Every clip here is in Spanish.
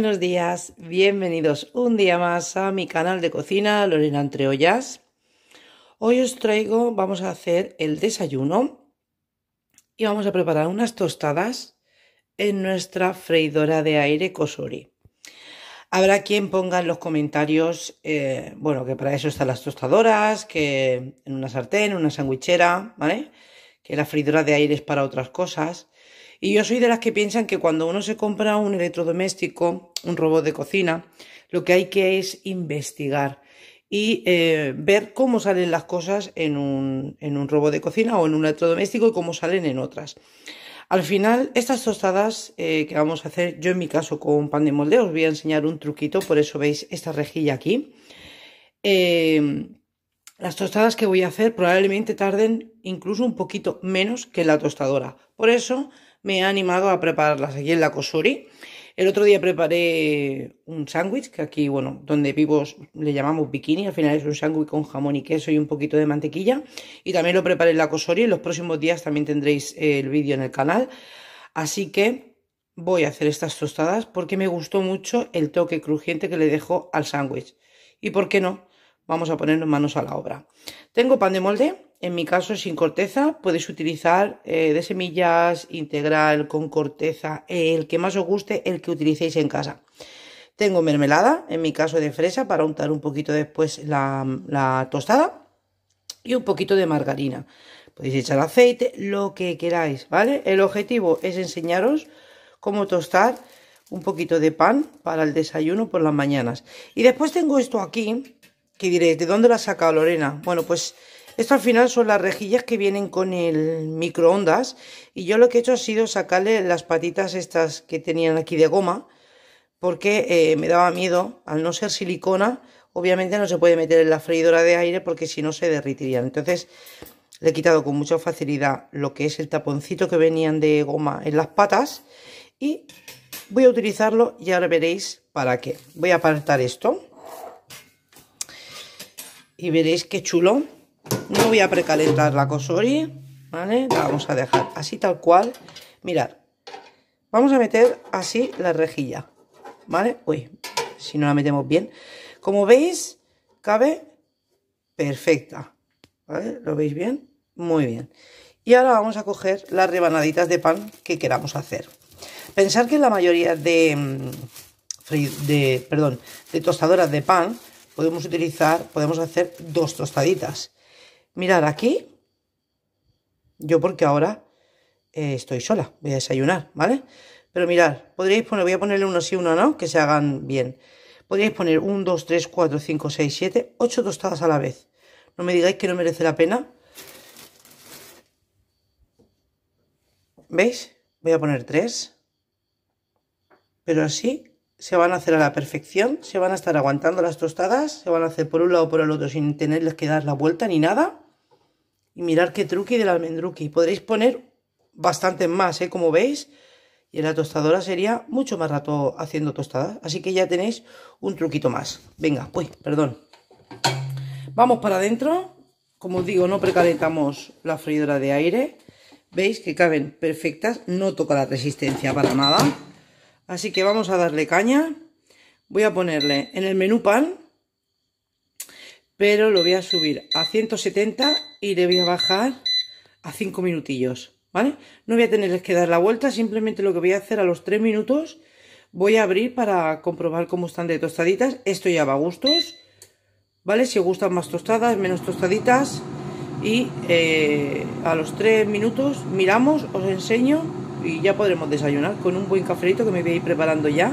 buenos días, bienvenidos un día más a mi canal de cocina Lorena Entre Ollas. Hoy os traigo, vamos a hacer el desayuno y vamos a preparar unas tostadas en nuestra freidora de aire Cosori. Habrá quien ponga en los comentarios, eh, bueno, que para eso están las tostadoras, que en una sartén, una sandwichera, ¿vale? Que la freidora de aire es para otras cosas. Y yo soy de las que piensan que cuando uno se compra un electrodoméstico, un robot de cocina, lo que hay que es investigar y eh, ver cómo salen las cosas en un, robot de cocina o en un electrodoméstico y cómo salen en otras. Al final, estas tostadas eh, que vamos a hacer, yo en mi caso con pan de molde, os voy a enseñar un truquito, por eso veis esta rejilla aquí. Em, las tostadas que voy a hacer probablemente tarden incluso un poquito menos que la tostadora. Por eso me he animado a prepararlas aquí en la cosori. El otro día preparé un sándwich, que aquí, bueno, donde vivo le llamamos bikini, al final es un sándwich con jamón y queso y un poquito de mantequilla. Y también lo preparé en la Kosori, en los próximos días también tendréis eh, el vídeo en el canal. Así que voy a hacer estas tostadas porque me gustó mucho el toque crujiente que le dejo al sándwich. ¿Y por qué no? Vamos a ponernos manos a la obra. Tengo pan de molde, en mi caso sin corteza, podéis utilizar eh, de semillas integral con corteza, el que más os guste, el que utilicéis en casa. Tengo mermelada, en mi caso de fresa, para untar un poquito después la, tostada. Y un poquito de margarina. Podéis echar aceite, lo que queráis, ¿vale? El objetivo es enseñaros cómo tostar un poquito de pan para el desayuno por las mañanas. Y después tengo esto aquí, que diréis, ¿de dónde la saca sacado Lorena? Bueno, pues esto al final son las rejillas que vienen con el microondas y yo lo que he hecho ha sido sacarle las patitas estas que tenían aquí de goma porque eh, me daba miedo, al no ser silicona, obviamente no se puede meter en la freidora de aire porque si no se derritirían. Entonces le he quitado con mucha facilidad lo que es el taponcito que venían de goma en las patas y voy a utilizarlo y ahora veréis para qué. Voy a apartar esto y veréis qué chulo no voy a precalentar la cosori, ¿vale? La vamos a dejar así tal cual. Mirad, vamos a meter así la rejilla, ¿vale? Uy, si no la metemos bien. Como veis, cabe perfecta, ¿Lo veis bien? Muy bien. Y ahora vamos a coger las rebanaditas de pan que queramos hacer. Pensar que la mayoría de, mm, de, perdón, de tostadoras de pan podemos utilizar, podemos hacer dos tostaditas. Mirad aquí. Yo porque ahora eh, estoy sola, voy a desayunar, ¿vale? Pero mirad, podríais poner, voy a ponerle uno sí, uno no, que se hagan bien. Podríais poner un, dos, tres, cuatro, cinco, seis, siete, ocho tostadas a la vez. No me digáis que no merece la pena. ¿Veis? Voy a poner tres. Pero así se van a hacer a la perfección, se van a estar aguantando las tostadas, se van a hacer por un lado o por el otro sin tenerles que dar la vuelta ni nada y mirar qué truqui del almendruqui. Podréis poner bastantes más, ¿eh? como veis. Y en la tostadora sería mucho más rato haciendo tostadas. Así que ya tenéis un truquito más. Venga, pues perdón. Vamos para adentro. Como os digo, no precalentamos la freidora de aire. Veis que caben perfectas. No toca la resistencia para nada. Así que vamos a darle caña. Voy a ponerle en el menú pan pero lo voy a subir a 170 y le voy a bajar a 5 minutillos, ¿vale? No voy a tener que dar la vuelta, simplemente lo que voy a hacer a los 3 minutos voy a abrir para comprobar cómo están de tostaditas. Esto ya va a gustos, ¿vale? Si gustan más tostadas, menos tostaditas. Y eh, a los 3 minutos miramos, os enseño y ya podremos desayunar con un buen cafelito que me voy a ir preparando ya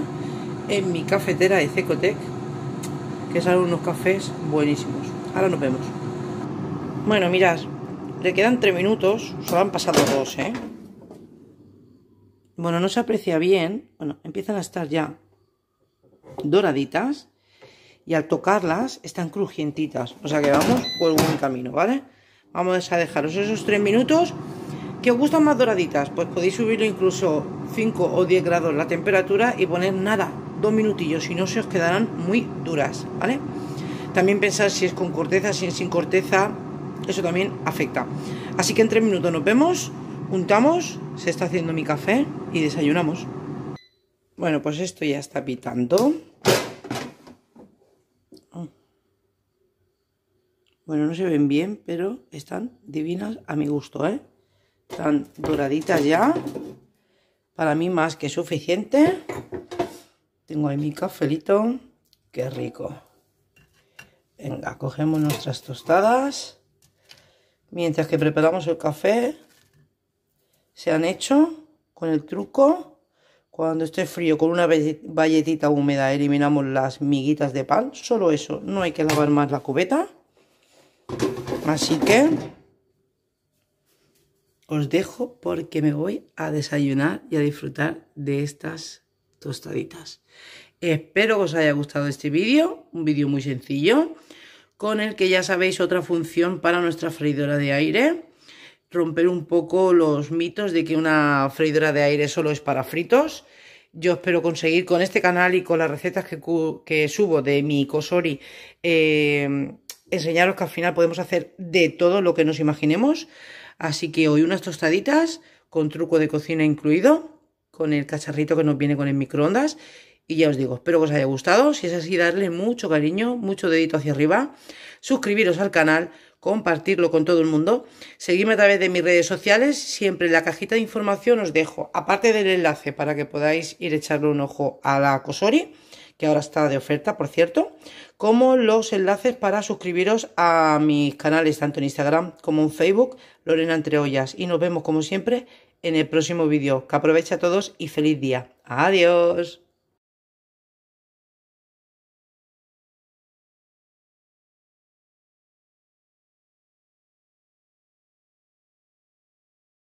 en mi cafetera de Cecotec que salen unos cafés buenísimos. Ahora nos vemos. Bueno, mirad, le quedan tres minutos, solo han pasado dos, ¿eh? Bueno, no se aprecia bien, bueno, empiezan a estar ya doraditas y al tocarlas están crujientitas. O sea que vamos por buen camino, ¿vale? Vamos a dejaros esos tres minutos ¿Que os gustan más doraditas? Pues podéis subirlo incluso 5 o 10 grados la temperatura y poner nada, dos minutillos, si no se os quedarán muy duras, ¿vale? También pensar si es con corteza, si es sin corteza, eso también afecta. Así que en tres minutos nos vemos, juntamos, se está haciendo mi café y desayunamos. Bueno, pues esto ya está pitando. Ah. Bueno, no se ven bien, pero están divinas a mi gusto, ¿eh? tan doraditas ya. Para mí más que suficiente. Tengo ahí mi cafelito. Qué rico. Venga, cogemos nuestras tostadas. Mientras que preparamos el café, se han hecho con el truco. Cuando esté frío, con una valletita húmeda, eliminamos las miguitas de pan. Solo eso, no hay que lavar más la cubeta. Así que os dejo porque me voy a desayunar y a disfrutar de estas tostaditas. Espero que os haya gustado este vídeo, un vídeo muy sencillo, con el que ya sabéis otra función para nuestra freidora de aire, romper un poco los mitos de que una freidora de aire solo es para fritos. Yo espero conseguir con este canal y con las recetas que, subo de mi Cosori, eh, enseñaros que al final podemos hacer de todo lo que nos imaginemos. Así que hoy unas tostaditas con truco de cocina incluido, con el cacharrito que nos viene con el microondas. Y ya os digo, espero que os haya gustado. Si es así, darle mucho cariño, mucho dedito hacia arriba. Suscribiros al canal, compartirlo con todo el mundo. Seguidme a través de mis redes sociales. Siempre en la cajita de información os dejo, aparte del enlace para que podáis ir echarle un ojo a la Cosori que ahora está de oferta, por cierto, como los enlaces para suscribiros a mis canales, tanto en Instagram como en Facebook, Lorena Entre Y nos vemos, como siempre, en el próximo vídeo. Que aproveche a todos y feliz día. Adiós.